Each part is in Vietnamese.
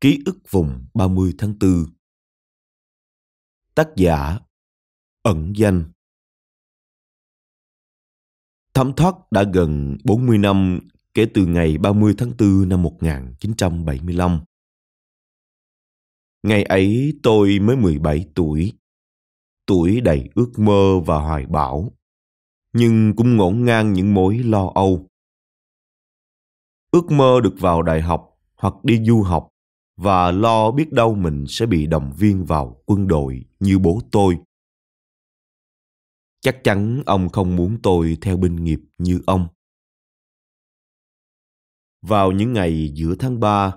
Ký ức vùng 30 tháng 4 Tác giả Ẩn danh Thấm thoát đã gần 40 năm kể từ ngày 30 tháng 4 năm 1975. Ngày ấy tôi mới 17 tuổi, tuổi đầy ước mơ và hoài bão, nhưng cũng ngổn ngang những mối lo âu. Ước mơ được vào đại học hoặc đi du học và lo biết đâu mình sẽ bị đồng viên vào quân đội như bố tôi. Chắc chắn ông không muốn tôi theo binh nghiệp như ông. Vào những ngày giữa tháng 3,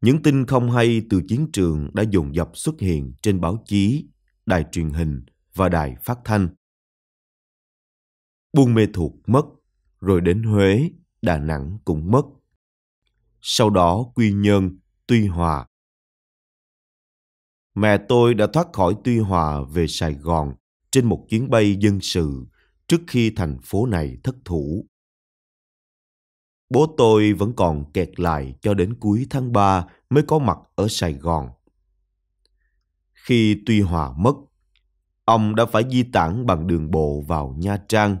những tin không hay từ chiến trường đã dồn dập xuất hiện trên báo chí, đài truyền hình và đài phát thanh. Buôn Mê Thuộc mất, rồi đến Huế, Đà Nẵng cũng mất. Sau đó Quy Nhơn, Tuy Hòa. Mẹ tôi đã thoát khỏi Tuy Hòa về Sài Gòn trên một chuyến bay dân sự trước khi thành phố này thất thủ. Bố tôi vẫn còn kẹt lại cho đến cuối tháng 3 mới có mặt ở Sài Gòn. Khi Tuy Hòa mất, ông đã phải di tản bằng đường bộ vào Nha Trang.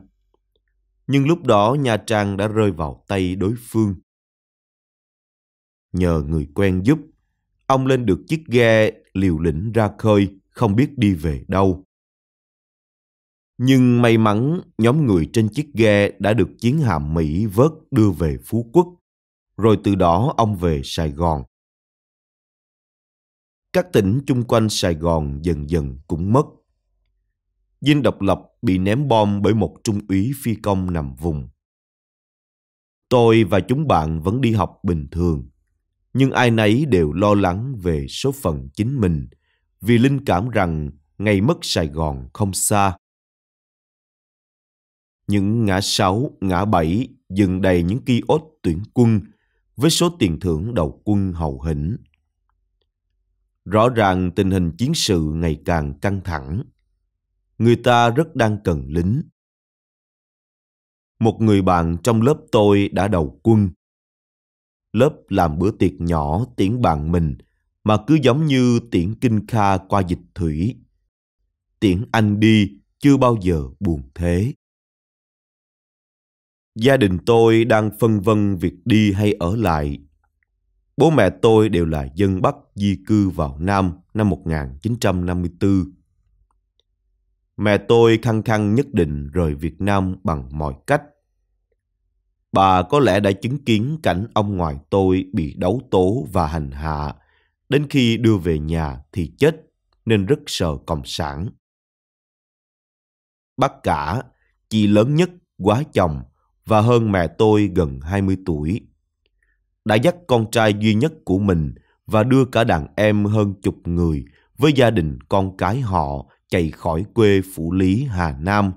Nhưng lúc đó Nha Trang đã rơi vào tay đối phương nhờ người quen giúp. Ông lên được chiếc ghe liều lĩnh ra khơi, không biết đi về đâu. Nhưng may mắn nhóm người trên chiếc ghe đã được chiến hạm Mỹ vớt đưa về Phú Quốc, rồi từ đó ông về Sài Gòn. Các tỉnh chung quanh Sài Gòn dần dần cũng mất. Dinh độc lập bị ném bom bởi một trung úy phi công nằm vùng. Tôi và chúng bạn vẫn đi học bình thường, nhưng ai nấy đều lo lắng về số phận chính mình vì linh cảm rằng ngày mất Sài Gòn không xa. Những ngã sáu, ngã bảy dừng đầy những ki ốt tuyển quân với số tiền thưởng đầu quân hầu hĩnh. Rõ ràng tình hình chiến sự ngày càng căng thẳng. Người ta rất đang cần lính. Một người bạn trong lớp tôi đã đầu quân lớp làm bữa tiệc nhỏ tiễn bạn mình mà cứ giống như tiễn kinh kha qua dịch thủy. Tiễn anh đi chưa bao giờ buồn thế. Gia đình tôi đang phân vân việc đi hay ở lại. Bố mẹ tôi đều là dân Bắc di cư vào Nam năm 1954. Mẹ tôi khăng khăng nhất định rời Việt Nam bằng mọi cách Bà có lẽ đã chứng kiến cảnh ông ngoại tôi bị đấu tố và hành hạ. Đến khi đưa về nhà thì chết, nên rất sợ cộng sản. Bác cả, chị lớn nhất quá chồng và hơn mẹ tôi gần 20 tuổi. Đã dắt con trai duy nhất của mình và đưa cả đàn em hơn chục người với gia đình con cái họ chạy khỏi quê Phủ Lý, Hà Nam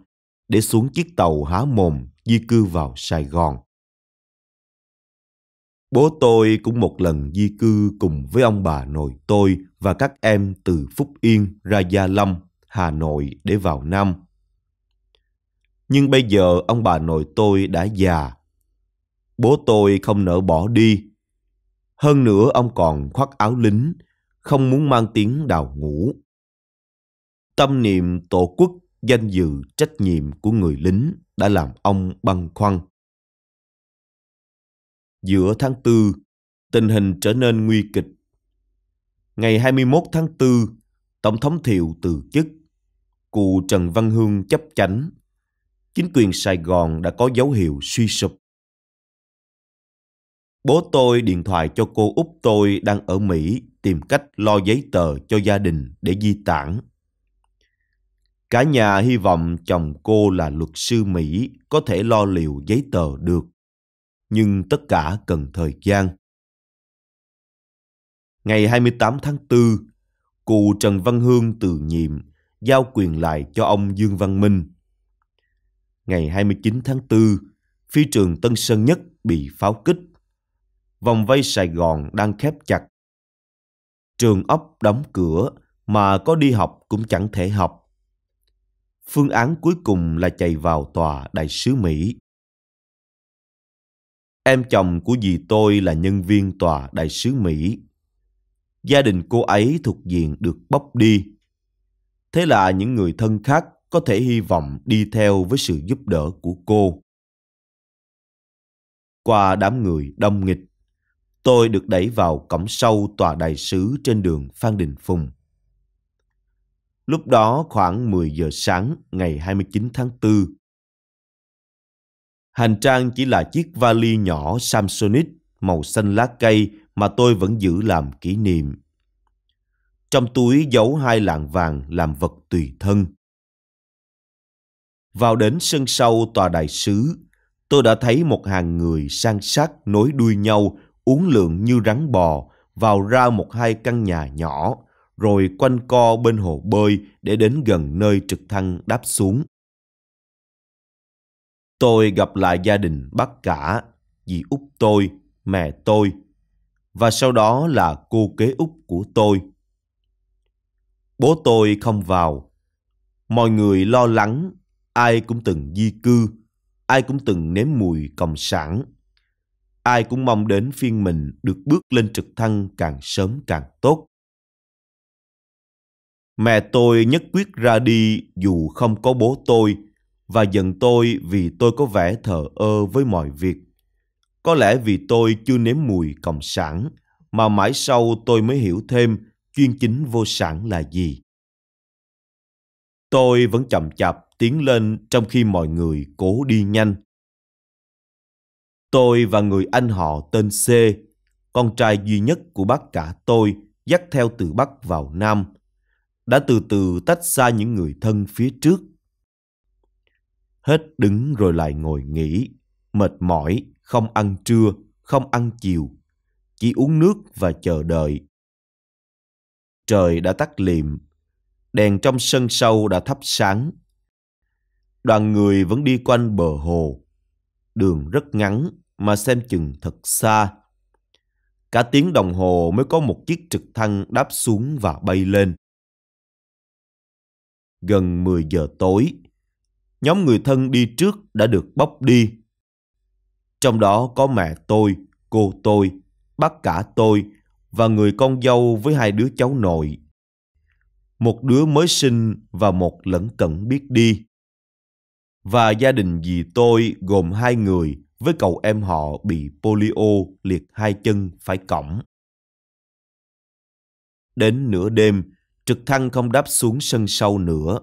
để xuống chiếc tàu há mồm di cư vào Sài Gòn. Bố tôi cũng một lần di cư cùng với ông bà nội tôi và các em từ Phúc Yên ra Gia Lâm, Hà Nội để vào Nam. Nhưng bây giờ ông bà nội tôi đã già. Bố tôi không nỡ bỏ đi. Hơn nữa ông còn khoác áo lính, không muốn mang tiếng đào ngũ. Tâm niệm tổ quốc danh dự trách nhiệm của người lính đã làm ông băn khoăn giữa tháng 4, tình hình trở nên nguy kịch. Ngày 21 tháng 4, Tổng thống Thiệu từ chức. Cụ Trần Văn Hương chấp chánh. Chính quyền Sài Gòn đã có dấu hiệu suy sụp. Bố tôi điện thoại cho cô út tôi đang ở Mỹ tìm cách lo giấy tờ cho gia đình để di tản. Cả nhà hy vọng chồng cô là luật sư Mỹ có thể lo liệu giấy tờ được nhưng tất cả cần thời gian. Ngày 28 tháng 4, cụ Trần Văn Hương từ nhiệm giao quyền lại cho ông Dương Văn Minh. Ngày 29 tháng 4, phi trường Tân Sơn Nhất bị pháo kích. Vòng vây Sài Gòn đang khép chặt. Trường ốc đóng cửa mà có đi học cũng chẳng thể học. Phương án cuối cùng là chạy vào tòa đại sứ Mỹ. Em chồng của dì tôi là nhân viên tòa đại sứ Mỹ. Gia đình cô ấy thuộc diện được bóc đi. Thế là những người thân khác có thể hy vọng đi theo với sự giúp đỡ của cô. Qua đám người đông nghịch, tôi được đẩy vào cổng sâu tòa đại sứ trên đường Phan Đình Phùng. Lúc đó khoảng 10 giờ sáng ngày 29 tháng 4, Hành trang chỉ là chiếc vali nhỏ Samsonite màu xanh lá cây mà tôi vẫn giữ làm kỷ niệm. Trong túi giấu hai lạng vàng làm vật tùy thân. Vào đến sân sau tòa đại sứ, tôi đã thấy một hàng người sang sát nối đuôi nhau, uống lượng như rắn bò, vào ra một hai căn nhà nhỏ, rồi quanh co bên hồ bơi để đến gần nơi trực thăng đáp xuống. Tôi gặp lại gia đình bác cả, dì út tôi, mẹ tôi và sau đó là cô kế út của tôi. Bố tôi không vào. Mọi người lo lắng, ai cũng từng di cư, ai cũng từng nếm mùi cộng sản. Ai cũng mong đến phiên mình được bước lên trực thăng càng sớm càng tốt. Mẹ tôi nhất quyết ra đi dù không có bố tôi và giận tôi vì tôi có vẻ thờ ơ với mọi việc. Có lẽ vì tôi chưa nếm mùi cộng sản mà mãi sau tôi mới hiểu thêm chuyên chính vô sản là gì. Tôi vẫn chậm chạp tiến lên trong khi mọi người cố đi nhanh. Tôi và người anh họ tên C, con trai duy nhất của bác cả tôi, dắt theo từ Bắc vào Nam, đã từ từ tách xa những người thân phía trước – Hết đứng rồi lại ngồi nghỉ, mệt mỏi, không ăn trưa, không ăn chiều, chỉ uống nước và chờ đợi. Trời đã tắt liệm, đèn trong sân sâu đã thắp sáng. Đoàn người vẫn đi quanh bờ hồ, đường rất ngắn mà xem chừng thật xa. Cả tiếng đồng hồ mới có một chiếc trực thăng đáp xuống và bay lên. Gần 10 giờ tối, nhóm người thân đi trước đã được bóc đi. Trong đó có mẹ tôi, cô tôi, bác cả tôi và người con dâu với hai đứa cháu nội. Một đứa mới sinh và một lẫn cận biết đi. Và gia đình dì tôi gồm hai người với cậu em họ bị polio liệt hai chân phải cõng. Đến nửa đêm, trực thăng không đáp xuống sân sau nữa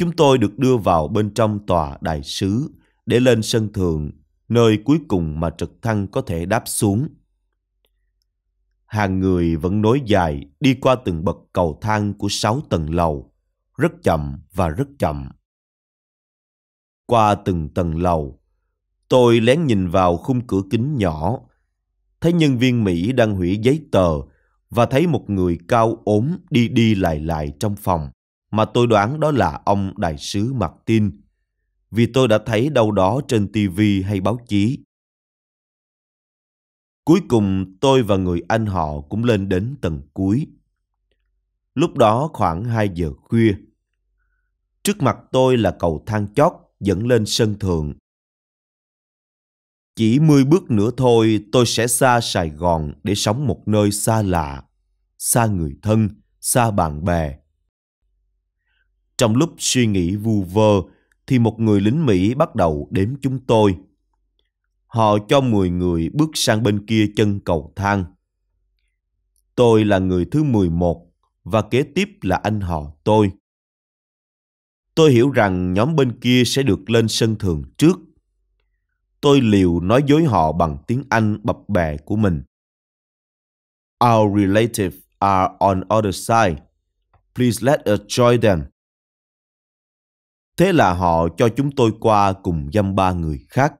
Chúng tôi được đưa vào bên trong tòa đại sứ để lên sân thượng, nơi cuối cùng mà trực thăng có thể đáp xuống. Hàng người vẫn nối dài đi qua từng bậc cầu thang của sáu tầng lầu, rất chậm và rất chậm. Qua từng tầng lầu, tôi lén nhìn vào khung cửa kính nhỏ, thấy nhân viên Mỹ đang hủy giấy tờ và thấy một người cao ốm đi đi lại lại trong phòng mà tôi đoán đó là ông đại sứ mặc tin, vì tôi đã thấy đâu đó trên TV hay báo chí. Cuối cùng tôi và người anh họ cũng lên đến tầng cuối. Lúc đó khoảng 2 giờ khuya. Trước mặt tôi là cầu thang chót dẫn lên sân thượng. Chỉ 10 bước nữa thôi tôi sẽ xa Sài Gòn để sống một nơi xa lạ, xa người thân, xa bạn bè trong lúc suy nghĩ vu vơ, thì một người lính Mỹ bắt đầu đếm chúng tôi. Họ cho mười người bước sang bên kia chân cầu thang. Tôi là người thứ mười một và kế tiếp là anh họ tôi. Tôi hiểu rằng nhóm bên kia sẽ được lên sân thượng trước. Tôi liều nói dối họ bằng tiếng Anh bập bẹ của mình. Our relatives are on other side. Please let us join them. Thế là họ cho chúng tôi qua cùng dăm ba người khác.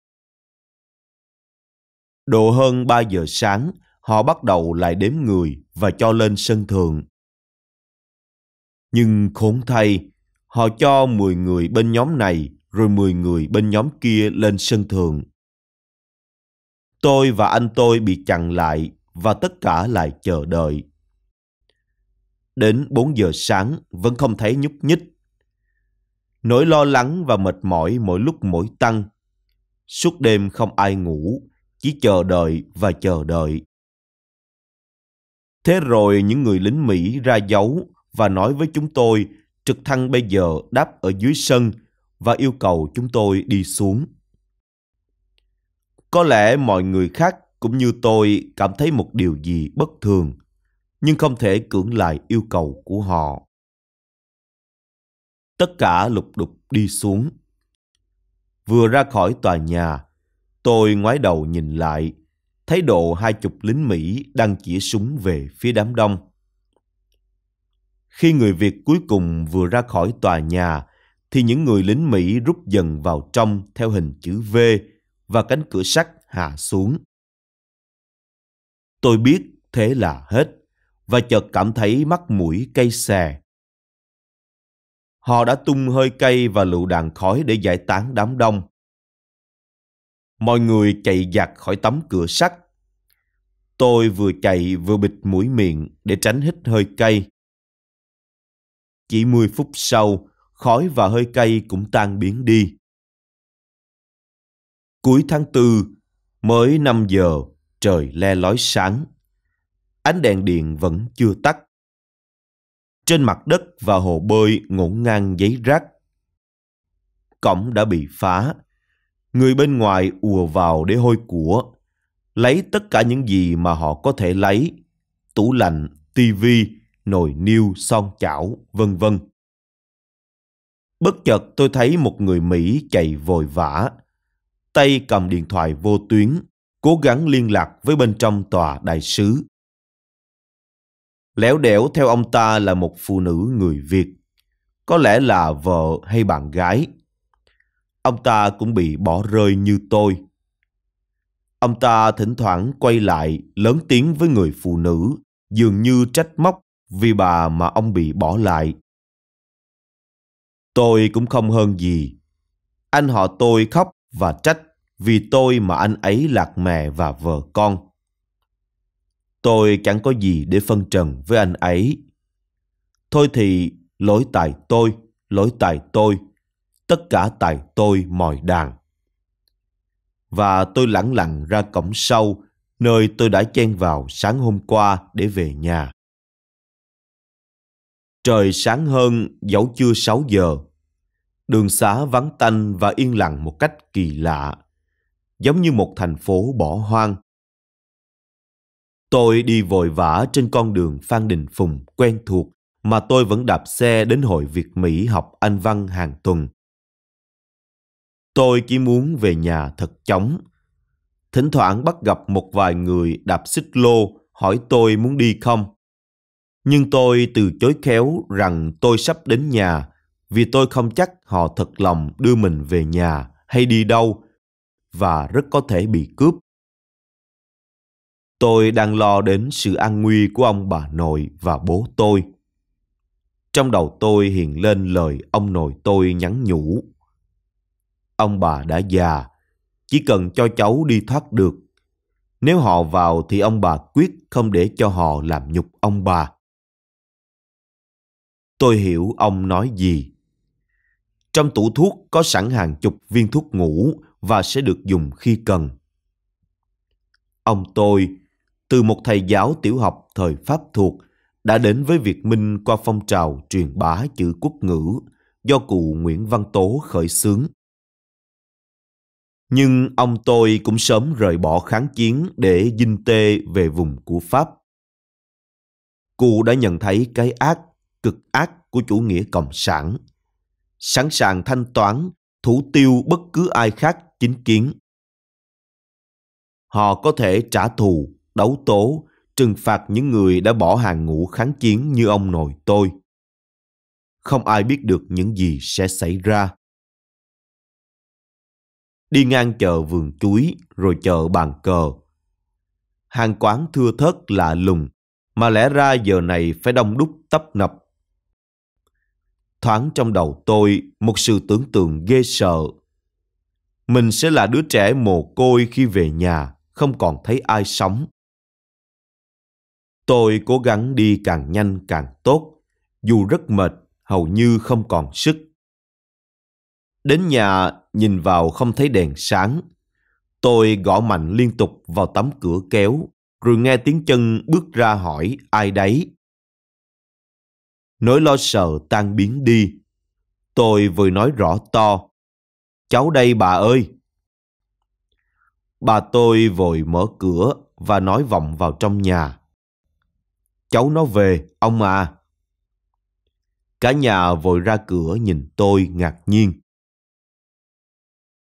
Độ hơn 3 giờ sáng, họ bắt đầu lại đếm người và cho lên sân thượng. Nhưng khốn thay, họ cho 10 người bên nhóm này rồi 10 người bên nhóm kia lên sân thượng. Tôi và anh tôi bị chặn lại và tất cả lại chờ đợi. Đến 4 giờ sáng vẫn không thấy nhúc nhích Nỗi lo lắng và mệt mỏi mỗi lúc mỗi tăng. Suốt đêm không ai ngủ, chỉ chờ đợi và chờ đợi. Thế rồi những người lính Mỹ ra dấu và nói với chúng tôi trực thăng bây giờ đáp ở dưới sân và yêu cầu chúng tôi đi xuống. Có lẽ mọi người khác cũng như tôi cảm thấy một điều gì bất thường, nhưng không thể cưỡng lại yêu cầu của họ. Tất cả lục đục đi xuống. Vừa ra khỏi tòa nhà, tôi ngoái đầu nhìn lại, thấy độ hai chục lính Mỹ đang chỉ súng về phía đám đông. Khi người Việt cuối cùng vừa ra khỏi tòa nhà, thì những người lính Mỹ rút dần vào trong theo hình chữ V và cánh cửa sắt hạ xuống. Tôi biết thế là hết và chợt cảm thấy mắt mũi cây xè. Họ đã tung hơi cây và lựu đạn khói để giải tán đám đông. Mọi người chạy giặt khỏi tấm cửa sắt. Tôi vừa chạy vừa bịt mũi miệng để tránh hít hơi cây. Chỉ 10 phút sau, khói và hơi cây cũng tan biến đi. Cuối tháng tư, mới 5 giờ, trời le lói sáng. Ánh đèn điện vẫn chưa tắt. Trên mặt đất và hồ bơi ngổn ngang giấy rác. Cổng đã bị phá. Người bên ngoài ùa vào để hôi của. Lấy tất cả những gì mà họ có thể lấy. Tủ lạnh, tivi, nồi niêu, son chảo, vân vân. Bất chợt tôi thấy một người Mỹ chạy vội vã, tay cầm điện thoại vô tuyến, cố gắng liên lạc với bên trong tòa đại sứ lẻo đẻo theo ông ta là một phụ nữ người Việt, có lẽ là vợ hay bạn gái. Ông ta cũng bị bỏ rơi như tôi. Ông ta thỉnh thoảng quay lại lớn tiếng với người phụ nữ, dường như trách móc vì bà mà ông bị bỏ lại. Tôi cũng không hơn gì. Anh họ tôi khóc và trách vì tôi mà anh ấy lạc mẹ và vợ con. Tôi chẳng có gì để phân trần với anh ấy. Thôi thì lỗi tại tôi, lỗi tại tôi, tất cả tại tôi mòi đàn. Và tôi lẳng lặng ra cổng sau, nơi tôi đã chen vào sáng hôm qua để về nhà. Trời sáng hơn dẫu chưa 6 giờ. Đường xá vắng tanh và yên lặng một cách kỳ lạ, giống như một thành phố bỏ hoang. Tôi đi vội vã trên con đường Phan Đình Phùng quen thuộc mà tôi vẫn đạp xe đến hội Việt Mỹ học Anh văn hàng tuần. Tôi chỉ muốn về nhà thật chóng. Thỉnh thoảng bắt gặp một vài người đạp xích lô hỏi tôi muốn đi không. Nhưng tôi từ chối khéo rằng tôi sắp đến nhà vì tôi không chắc họ thật lòng đưa mình về nhà hay đi đâu và rất có thể bị cướp tôi đang lo đến sự an nguy của ông bà nội và bố tôi. Trong đầu tôi hiện lên lời ông nội tôi nhắn nhủ. Ông bà đã già, chỉ cần cho cháu đi thoát được. Nếu họ vào thì ông bà quyết không để cho họ làm nhục ông bà. Tôi hiểu ông nói gì. Trong tủ thuốc có sẵn hàng chục viên thuốc ngủ và sẽ được dùng khi cần. Ông tôi từ một thầy giáo tiểu học thời Pháp thuộc đã đến với Việt Minh qua phong trào truyền bá chữ quốc ngữ do cụ Nguyễn Văn Tố khởi xướng. Nhưng ông tôi cũng sớm rời bỏ kháng chiến để dinh tê về vùng của Pháp. Cụ đã nhận thấy cái ác, cực ác của chủ nghĩa cộng sản, sẵn sàng thanh toán, thủ tiêu bất cứ ai khác chính kiến. Họ có thể trả thù đấu tố, trừng phạt những người đã bỏ hàng ngũ kháng chiến như ông nội tôi. Không ai biết được những gì sẽ xảy ra. Đi ngang chợ vườn chuối rồi chợ bàn cờ. Hàng quán thưa thớt lạ lùng, mà lẽ ra giờ này phải đông đúc tấp nập. Thoáng trong đầu tôi một sự tưởng tượng ghê sợ. Mình sẽ là đứa trẻ mồ côi khi về nhà, không còn thấy ai sống Tôi cố gắng đi càng nhanh càng tốt, dù rất mệt, hầu như không còn sức. Đến nhà, nhìn vào không thấy đèn sáng. Tôi gõ mạnh liên tục vào tấm cửa kéo, rồi nghe tiếng chân bước ra hỏi ai đấy. Nỗi lo sợ tan biến đi. Tôi vừa nói rõ to. Cháu đây bà ơi! Bà tôi vội mở cửa và nói vọng vào trong nhà cháu nó về, ông à. Cả nhà vội ra cửa nhìn tôi ngạc nhiên.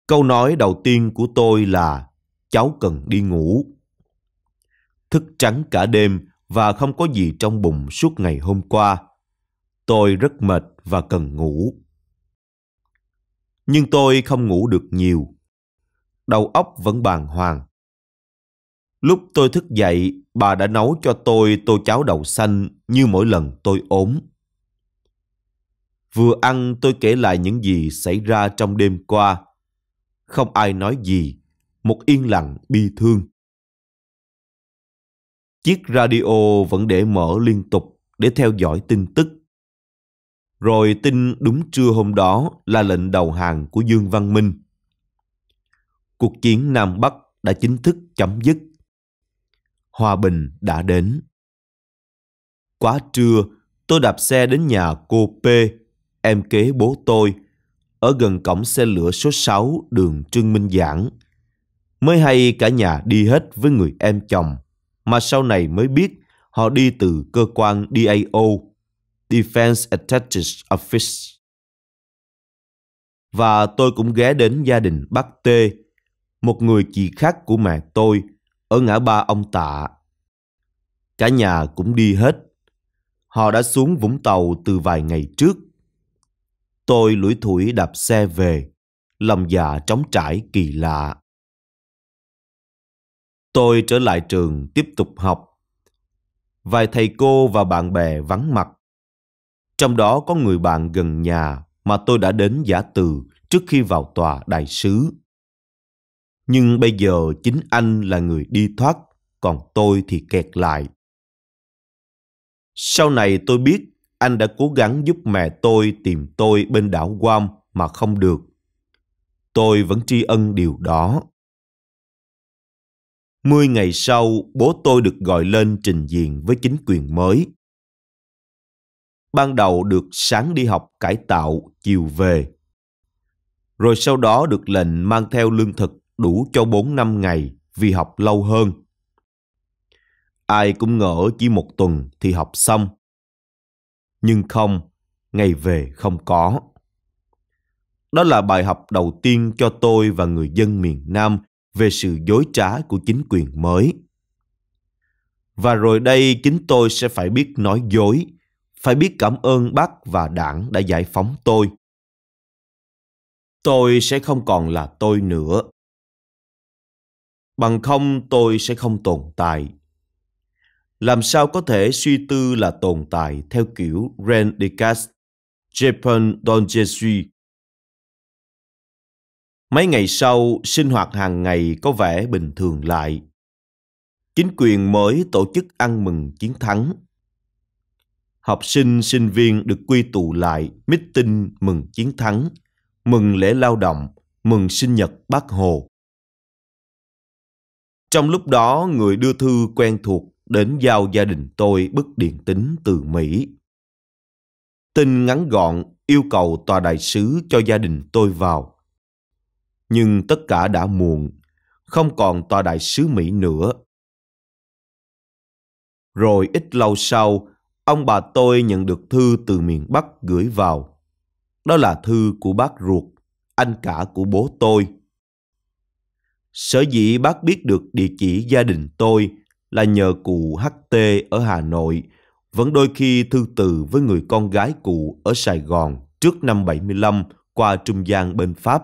Câu nói đầu tiên của tôi là cháu cần đi ngủ. Thức trắng cả đêm và không có gì trong bụng suốt ngày hôm qua. Tôi rất mệt và cần ngủ. Nhưng tôi không ngủ được nhiều. Đầu óc vẫn bàng hoàng. Lúc tôi thức dậy, bà đã nấu cho tôi tô cháo đậu xanh như mỗi lần tôi ốm. Vừa ăn tôi kể lại những gì xảy ra trong đêm qua. Không ai nói gì, một yên lặng bi thương. Chiếc radio vẫn để mở liên tục để theo dõi tin tức. Rồi tin đúng trưa hôm đó là lệnh đầu hàng của Dương Văn Minh. Cuộc chiến Nam Bắc đã chính thức chấm dứt hòa bình đã đến. Quá trưa, tôi đạp xe đến nhà cô P, em kế bố tôi, ở gần cổng xe lửa số 6 đường Trương Minh Giảng. Mới hay cả nhà đi hết với người em chồng, mà sau này mới biết họ đi từ cơ quan DAO, Defense Attached Office. Và tôi cũng ghé đến gia đình bác T, một người chị khác của mẹ tôi, ở ngã ba ông Tạ. Cả nhà cũng đi hết. Họ đã xuống Vũng Tàu từ vài ngày trước. Tôi lủi thủi đạp xe về, lòng già trống trải kỳ lạ. Tôi trở lại trường tiếp tục học. Vài thầy cô và bạn bè vắng mặt. Trong đó có người bạn gần nhà mà tôi đã đến giả từ trước khi vào tòa đại sứ nhưng bây giờ chính anh là người đi thoát còn tôi thì kẹt lại sau này tôi biết anh đã cố gắng giúp mẹ tôi tìm tôi bên đảo guam mà không được tôi vẫn tri ân điều đó mười ngày sau bố tôi được gọi lên trình diện với chính quyền mới ban đầu được sáng đi học cải tạo chiều về rồi sau đó được lệnh mang theo lương thực đủ cho 4 năm ngày vì học lâu hơn. Ai cũng ngỡ chỉ một tuần thì học xong. Nhưng không, ngày về không có. Đó là bài học đầu tiên cho tôi và người dân miền Nam về sự dối trá của chính quyền mới. Và rồi đây chính tôi sẽ phải biết nói dối, phải biết cảm ơn bác và đảng đã giải phóng tôi. Tôi sẽ không còn là tôi nữa Bằng không tôi sẽ không tồn tại. Làm sao có thể suy tư là tồn tại theo kiểu Ren Descartes, Japan Don Jesuit Mấy ngày sau, sinh hoạt hàng ngày có vẻ bình thường lại. Chính quyền mới tổ chức ăn mừng chiến thắng. Học sinh, sinh viên được quy tụ lại, meeting mừng chiến thắng, mừng lễ lao động, mừng sinh nhật Bác Hồ. Trong lúc đó, người đưa thư quen thuộc đến giao gia đình tôi bức điện tín từ Mỹ. Tin ngắn gọn yêu cầu tòa đại sứ cho gia đình tôi vào. Nhưng tất cả đã muộn, không còn tòa đại sứ Mỹ nữa. Rồi ít lâu sau, ông bà tôi nhận được thư từ miền Bắc gửi vào. Đó là thư của bác ruột, anh cả của bố tôi Sở dĩ bác biết được địa chỉ gia đình tôi là nhờ cụ HT ở Hà Nội, vẫn đôi khi thư từ với người con gái cụ ở Sài Gòn trước năm 75 qua trung gian bên Pháp.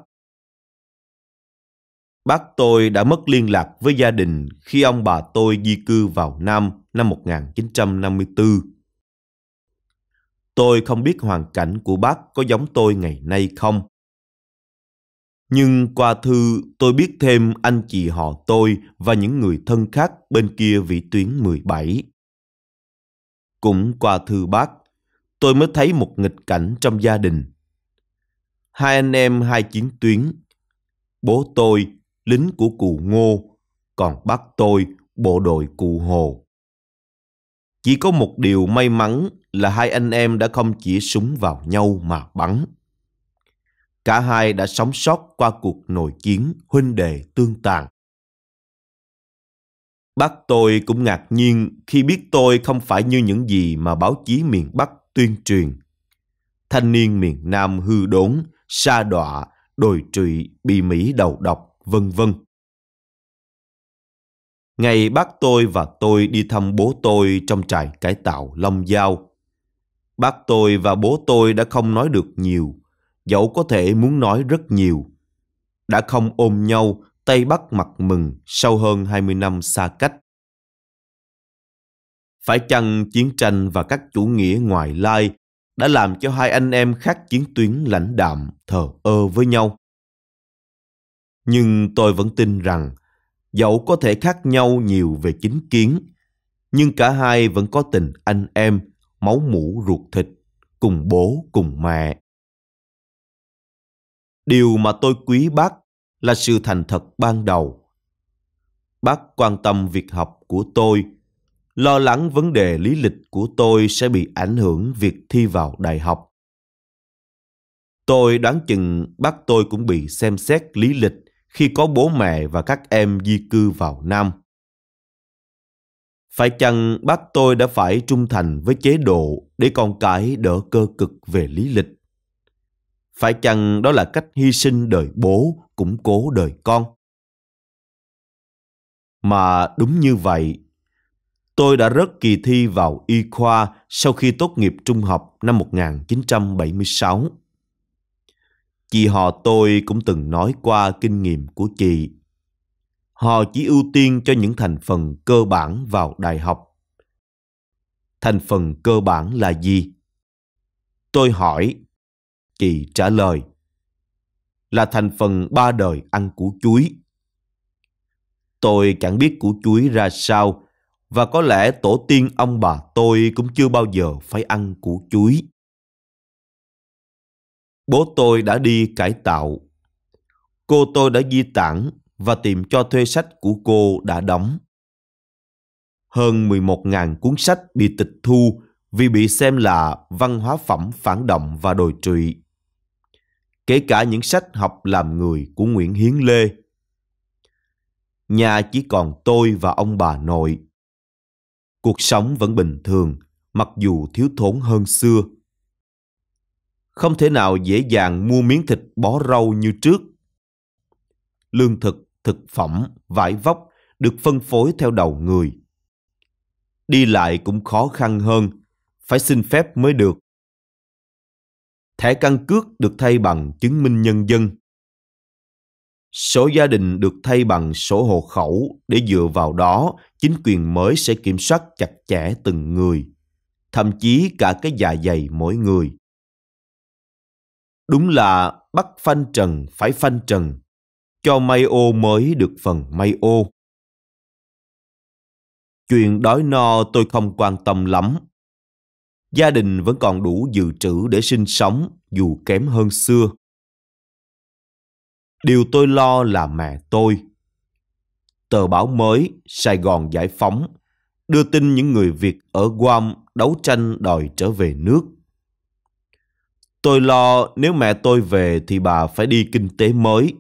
Bác tôi đã mất liên lạc với gia đình khi ông bà tôi di cư vào Nam năm 1954. Tôi không biết hoàn cảnh của bác có giống tôi ngày nay không. Nhưng qua thư tôi biết thêm anh chị họ tôi và những người thân khác bên kia vĩ tuyến 17. Cũng qua thư bác, tôi mới thấy một nghịch cảnh trong gia đình. Hai anh em hai chiến tuyến. Bố tôi, lính của cụ Ngô, còn bác tôi, bộ đội cụ Hồ. Chỉ có một điều may mắn là hai anh em đã không chỉ súng vào nhau mà bắn. Cả hai đã sống sót qua cuộc nội chiến huynh đệ tương tàn. Bác tôi cũng ngạc nhiên khi biết tôi không phải như những gì mà báo chí miền Bắc tuyên truyền. Thanh niên miền Nam hư đốn, sa đọa, đồi trụy, bị Mỹ đầu độc, vân vân. Ngày bác tôi và tôi đi thăm bố tôi trong trại cải tạo Long Giao. Bác tôi và bố tôi đã không nói được nhiều dẫu có thể muốn nói rất nhiều. Đã không ôm nhau, Tây Bắc mặt mừng sau hơn 20 năm xa cách. Phải chăng chiến tranh và các chủ nghĩa ngoại lai đã làm cho hai anh em khác chiến tuyến lãnh đạm thờ ơ với nhau? Nhưng tôi vẫn tin rằng, dẫu có thể khác nhau nhiều về chính kiến, nhưng cả hai vẫn có tình anh em, máu mũ ruột thịt, cùng bố cùng mẹ. Điều mà tôi quý bác là sự thành thật ban đầu. Bác quan tâm việc học của tôi, lo lắng vấn đề lý lịch của tôi sẽ bị ảnh hưởng việc thi vào đại học. Tôi đoán chừng bác tôi cũng bị xem xét lý lịch khi có bố mẹ và các em di cư vào Nam. Phải chăng bác tôi đã phải trung thành với chế độ để con cái đỡ cơ cực về lý lịch? Phải chăng đó là cách hy sinh đời bố, củng cố đời con? Mà đúng như vậy, tôi đã rất kỳ thi vào y khoa sau khi tốt nghiệp trung học năm 1976. Chị họ tôi cũng từng nói qua kinh nghiệm của chị. Họ chỉ ưu tiên cho những thành phần cơ bản vào đại học. Thành phần cơ bản là gì? Tôi hỏi Chị trả lời, là thành phần ba đời ăn củ chuối. Tôi chẳng biết củ chuối ra sao, và có lẽ tổ tiên ông bà tôi cũng chưa bao giờ phải ăn củ chuối. Bố tôi đã đi cải tạo. Cô tôi đã di tản và tìm cho thuê sách của cô đã đóng. Hơn 11.000 cuốn sách bị tịch thu vì bị xem là văn hóa phẩm phản động và đồi trụy kể cả những sách học làm người của Nguyễn Hiến Lê. Nhà chỉ còn tôi và ông bà nội. Cuộc sống vẫn bình thường, mặc dù thiếu thốn hơn xưa. Không thể nào dễ dàng mua miếng thịt bó rau như trước. Lương thực, thực phẩm, vải vóc được phân phối theo đầu người. Đi lại cũng khó khăn hơn, phải xin phép mới được thẻ căn cước được thay bằng chứng minh nhân dân. Sổ gia đình được thay bằng sổ hộ khẩu để dựa vào đó chính quyền mới sẽ kiểm soát chặt chẽ từng người, thậm chí cả cái dạ dày mỗi người. Đúng là bắt phanh trần phải phanh trần, cho may ô mới được phần may ô. Chuyện đói no tôi không quan tâm lắm, gia đình vẫn còn đủ dự trữ để sinh sống dù kém hơn xưa. Điều tôi lo là mẹ tôi. Tờ báo mới Sài Gòn Giải Phóng đưa tin những người Việt ở Guam đấu tranh đòi trở về nước. Tôi lo nếu mẹ tôi về thì bà phải đi kinh tế mới,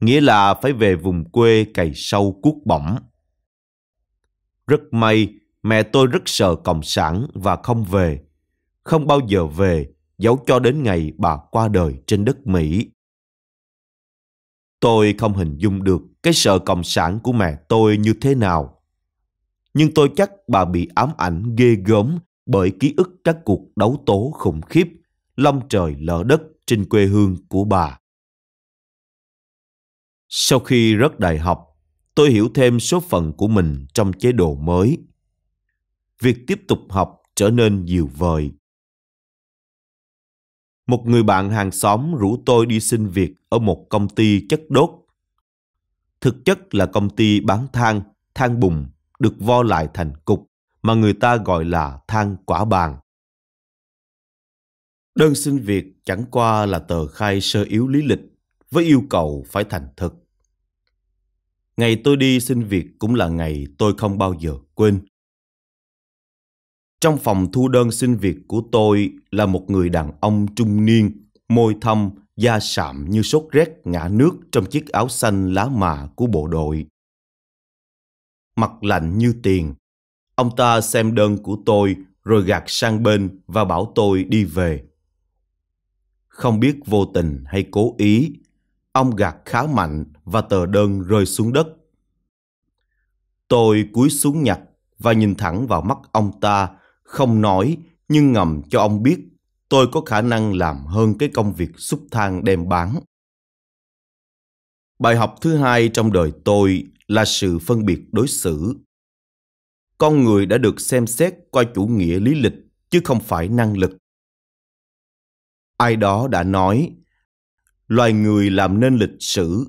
nghĩa là phải về vùng quê cày sâu cuốc bỏng. Rất may Mẹ tôi rất sợ Cộng sản và không về. Không bao giờ về, giấu cho đến ngày bà qua đời trên đất Mỹ. Tôi không hình dung được cái sợ Cộng sản của mẹ tôi như thế nào. Nhưng tôi chắc bà bị ám ảnh ghê gớm bởi ký ức các cuộc đấu tố khủng khiếp, long trời lở đất trên quê hương của bà. Sau khi rớt đại học, tôi hiểu thêm số phận của mình trong chế độ mới – việc tiếp tục học trở nên nhiều vời. Một người bạn hàng xóm rủ tôi đi xin việc ở một công ty chất đốt. Thực chất là công ty bán than, than bùn được vo lại thành cục mà người ta gọi là than quả bàn. Đơn xin việc chẳng qua là tờ khai sơ yếu lý lịch với yêu cầu phải thành thực. Ngày tôi đi xin việc cũng là ngày tôi không bao giờ quên. Trong phòng thu đơn xin việc của tôi là một người đàn ông trung niên, môi thâm, da sạm như sốt rét ngã nước trong chiếc áo xanh lá mà của bộ đội. Mặt lạnh như tiền, ông ta xem đơn của tôi rồi gạt sang bên và bảo tôi đi về. Không biết vô tình hay cố ý, ông gạt khá mạnh và tờ đơn rơi xuống đất. Tôi cúi xuống nhặt và nhìn thẳng vào mắt ông ta không nói, nhưng ngầm cho ông biết tôi có khả năng làm hơn cái công việc xúc thang đem bán. Bài học thứ hai trong đời tôi là sự phân biệt đối xử. Con người đã được xem xét qua chủ nghĩa lý lịch chứ không phải năng lực. Ai đó đã nói, loài người làm nên lịch sử,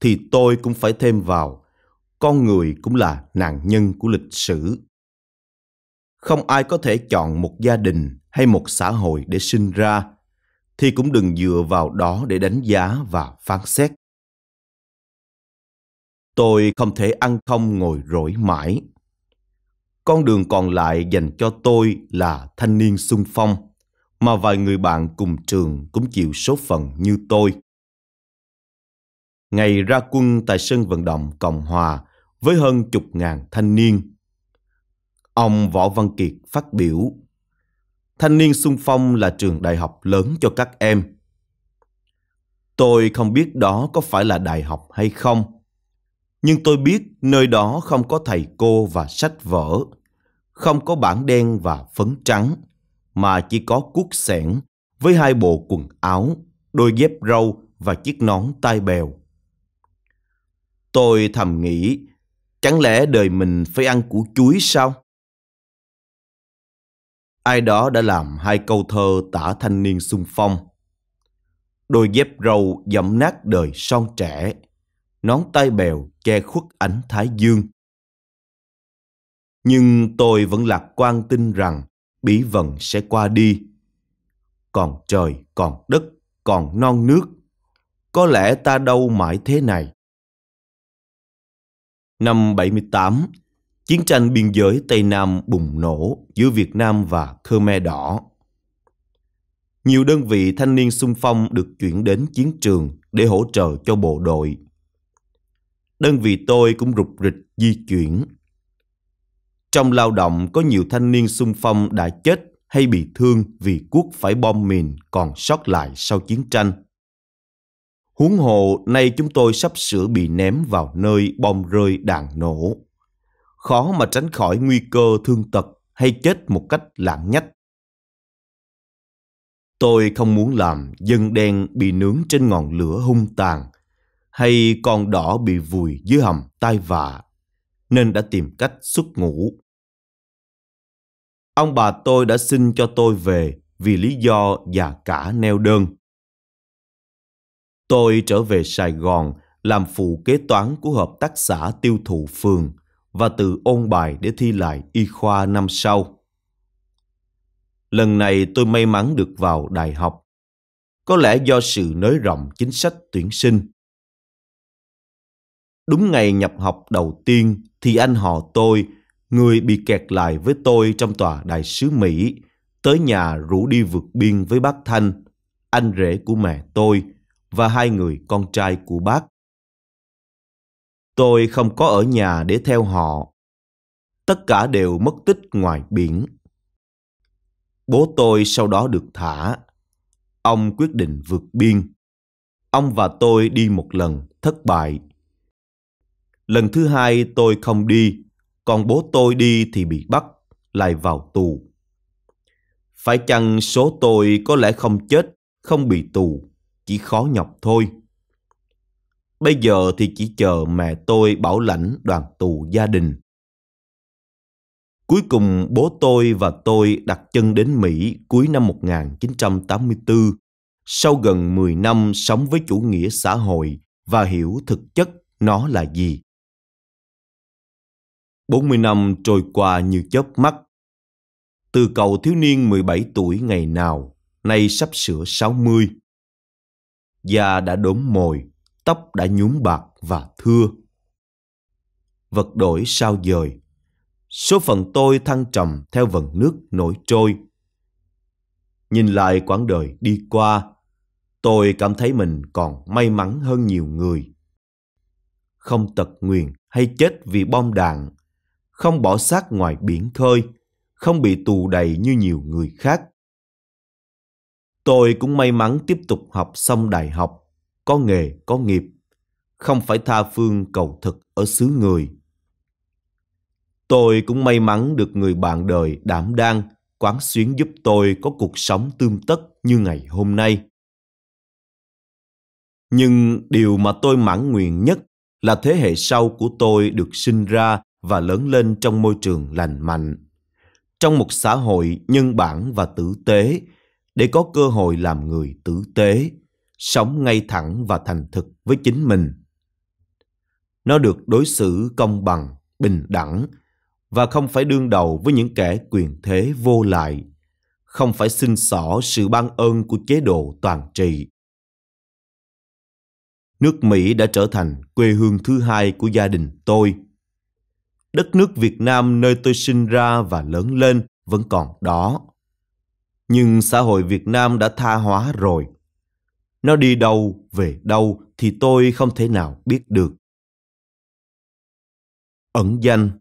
thì tôi cũng phải thêm vào, con người cũng là nạn nhân của lịch sử không ai có thể chọn một gia đình hay một xã hội để sinh ra thì cũng đừng dựa vào đó để đánh giá và phán xét tôi không thể ăn không ngồi rỗi mãi con đường còn lại dành cho tôi là thanh niên sung phong mà vài người bạn cùng trường cũng chịu số phận như tôi ngày ra quân tại sân vận động cộng hòa với hơn chục ngàn thanh niên Ông Võ Văn Kiệt phát biểu Thanh niên sung phong là trường đại học lớn cho các em. Tôi không biết đó có phải là đại học hay không, nhưng tôi biết nơi đó không có thầy cô và sách vở, không có bảng đen và phấn trắng, mà chỉ có cuốc xẻng với hai bộ quần áo, đôi dép râu và chiếc nón tai bèo. Tôi thầm nghĩ, chẳng lẽ đời mình phải ăn củ chuối sao? ai đó đã làm hai câu thơ tả thanh niên sung phong. Đôi dép râu dẫm nát đời son trẻ, nón tay bèo che khuất ánh thái dương. Nhưng tôi vẫn lạc quan tin rằng bí vận sẽ qua đi. Còn trời, còn đất, còn non nước, có lẽ ta đâu mãi thế này. Năm 78, chiến tranh biên giới Tây Nam bùng nổ giữa Việt Nam và Khmer Đỏ. Nhiều đơn vị thanh niên sung phong được chuyển đến chiến trường để hỗ trợ cho bộ đội. Đơn vị tôi cũng rục rịch di chuyển. Trong lao động có nhiều thanh niên sung phong đã chết hay bị thương vì quốc phải bom mìn còn sót lại sau chiến tranh. Huống hồ, nay chúng tôi sắp sửa bị ném vào nơi bom rơi đạn nổ khó mà tránh khỏi nguy cơ thương tật hay chết một cách lạng nhách. Tôi không muốn làm dân đen bị nướng trên ngọn lửa hung tàn hay con đỏ bị vùi dưới hầm tai vạ nên đã tìm cách xuất ngũ. Ông bà tôi đã xin cho tôi về vì lý do già cả neo đơn. Tôi trở về Sài Gòn làm phụ kế toán của hợp tác xã tiêu thụ phường và tự ôn bài để thi lại y khoa năm sau. Lần này tôi may mắn được vào đại học. Có lẽ do sự nới rộng chính sách tuyển sinh. Đúng ngày nhập học đầu tiên thì anh họ tôi, người bị kẹt lại với tôi trong tòa đại sứ Mỹ, tới nhà rủ đi vượt biên với bác Thanh, anh rể của mẹ tôi và hai người con trai của bác. Tôi không có ở nhà để theo họ. Tất cả đều mất tích ngoài biển. Bố tôi sau đó được thả. Ông quyết định vượt biên. Ông và tôi đi một lần, thất bại. Lần thứ hai tôi không đi, còn bố tôi đi thì bị bắt, lại vào tù. Phải chăng số tôi có lẽ không chết, không bị tù, chỉ khó nhọc thôi. Bây giờ thì chỉ chờ mẹ tôi bảo lãnh đoàn tù gia đình. Cuối cùng bố tôi và tôi đặt chân đến Mỹ cuối năm 1984 sau gần 10 năm sống với chủ nghĩa xã hội và hiểu thực chất nó là gì. 40 năm trôi qua như chớp mắt. Từ cậu thiếu niên 17 tuổi ngày nào, nay sắp sửa 60. Già đã đốm mồi, tóc đã nhuốm bạc và thưa. Vật đổi sao dời, số phận tôi thăng trầm theo vần nước nổi trôi. Nhìn lại quãng đời đi qua, tôi cảm thấy mình còn may mắn hơn nhiều người. Không tật nguyền hay chết vì bom đạn, không bỏ xác ngoài biển khơi, không bị tù đầy như nhiều người khác. Tôi cũng may mắn tiếp tục học xong đại học có nghề, có nghiệp, không phải tha phương cầu thực ở xứ người. Tôi cũng may mắn được người bạn đời đảm đang, quán xuyến giúp tôi có cuộc sống tươm tất như ngày hôm nay. Nhưng điều mà tôi mãn nguyện nhất là thế hệ sau của tôi được sinh ra và lớn lên trong môi trường lành mạnh, trong một xã hội nhân bản và tử tế để có cơ hội làm người tử tế, sống ngay thẳng và thành thực với chính mình. Nó được đối xử công bằng, bình đẳng và không phải đương đầu với những kẻ quyền thế vô lại, không phải xin xỏ sự ban ơn của chế độ toàn trị. Nước Mỹ đã trở thành quê hương thứ hai của gia đình tôi. Đất nước Việt Nam nơi tôi sinh ra và lớn lên vẫn còn đó. Nhưng xã hội Việt Nam đã tha hóa rồi nó đi đâu, về đâu thì tôi không thể nào biết được. Ẩn danh